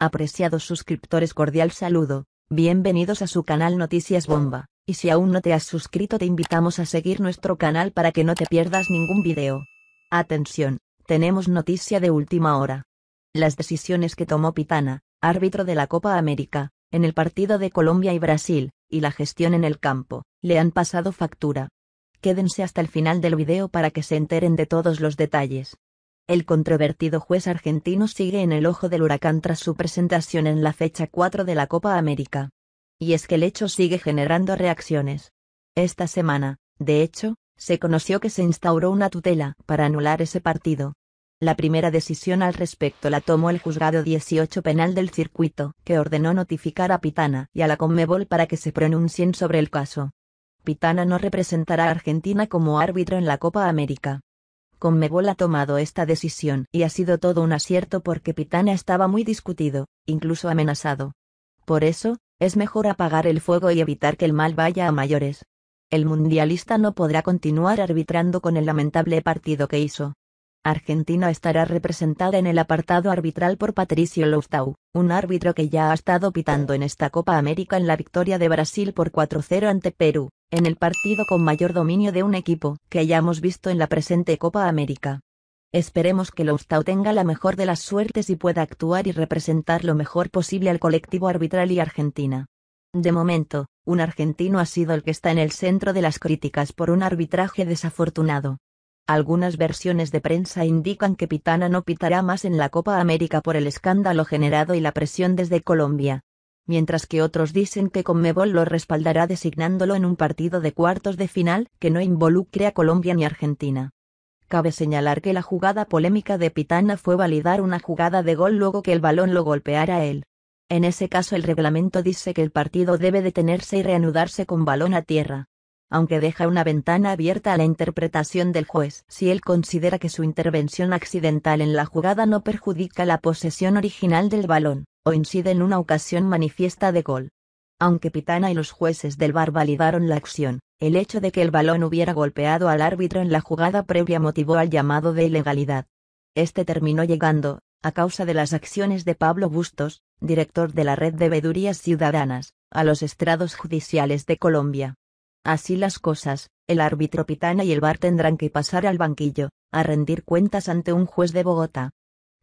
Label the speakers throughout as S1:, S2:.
S1: Apreciados suscriptores cordial saludo, bienvenidos a su canal Noticias Bomba, y si aún no te has suscrito te invitamos a seguir nuestro canal para que no te pierdas ningún video. Atención, tenemos noticia de última hora. Las decisiones que tomó Pitana, árbitro de la Copa América, en el partido de Colombia y Brasil, y la gestión en el campo, le han pasado factura. Quédense hasta el final del video para que se enteren de todos los detalles. El controvertido juez argentino sigue en el ojo del huracán tras su presentación en la fecha 4 de la Copa América. Y es que el hecho sigue generando reacciones. Esta semana, de hecho, se conoció que se instauró una tutela para anular ese partido. La primera decisión al respecto la tomó el juzgado 18 penal del circuito, que ordenó notificar a Pitana y a la Conmebol para que se pronuncien sobre el caso. Pitana no representará a Argentina como árbitro en la Copa América. Conmebol ha tomado esta decisión y ha sido todo un acierto porque Pitana estaba muy discutido, incluso amenazado. Por eso, es mejor apagar el fuego y evitar que el mal vaya a mayores. El mundialista no podrá continuar arbitrando con el lamentable partido que hizo. Argentina estará representada en el apartado arbitral por Patricio Loustau, un árbitro que ya ha estado pitando en esta Copa América en la victoria de Brasil por 4-0 ante Perú en el partido con mayor dominio de un equipo que hayamos visto en la presente Copa América. Esperemos que Loustau tenga la mejor de las suertes y pueda actuar y representar lo mejor posible al colectivo arbitral y Argentina. De momento, un argentino ha sido el que está en el centro de las críticas por un arbitraje desafortunado. Algunas versiones de prensa indican que Pitana no pitará más en la Copa América por el escándalo generado y la presión desde Colombia, mientras que otros dicen que Conmebol lo respaldará designándolo en un partido de cuartos de final que no involucre a Colombia ni Argentina. Cabe señalar que la jugada polémica de Pitana fue validar una jugada de gol luego que el balón lo golpeara a él. En ese caso el reglamento dice que el partido debe detenerse y reanudarse con balón a tierra. Aunque deja una ventana abierta a la interpretación del juez, si él considera que su intervención accidental en la jugada no perjudica la posesión original del balón coincide en una ocasión manifiesta de gol. Aunque Pitana y los jueces del VAR validaron la acción, el hecho de que el balón hubiera golpeado al árbitro en la jugada previa motivó al llamado de ilegalidad. Este terminó llegando, a causa de las acciones de Pablo Bustos, director de la Red de Vedurías Ciudadanas, a los estrados judiciales de Colombia. Así las cosas, el árbitro Pitana y el VAR tendrán que pasar al banquillo, a rendir cuentas ante un juez de Bogotá.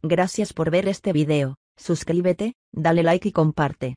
S1: Gracias por ver este video. Suscríbete, dale like y comparte.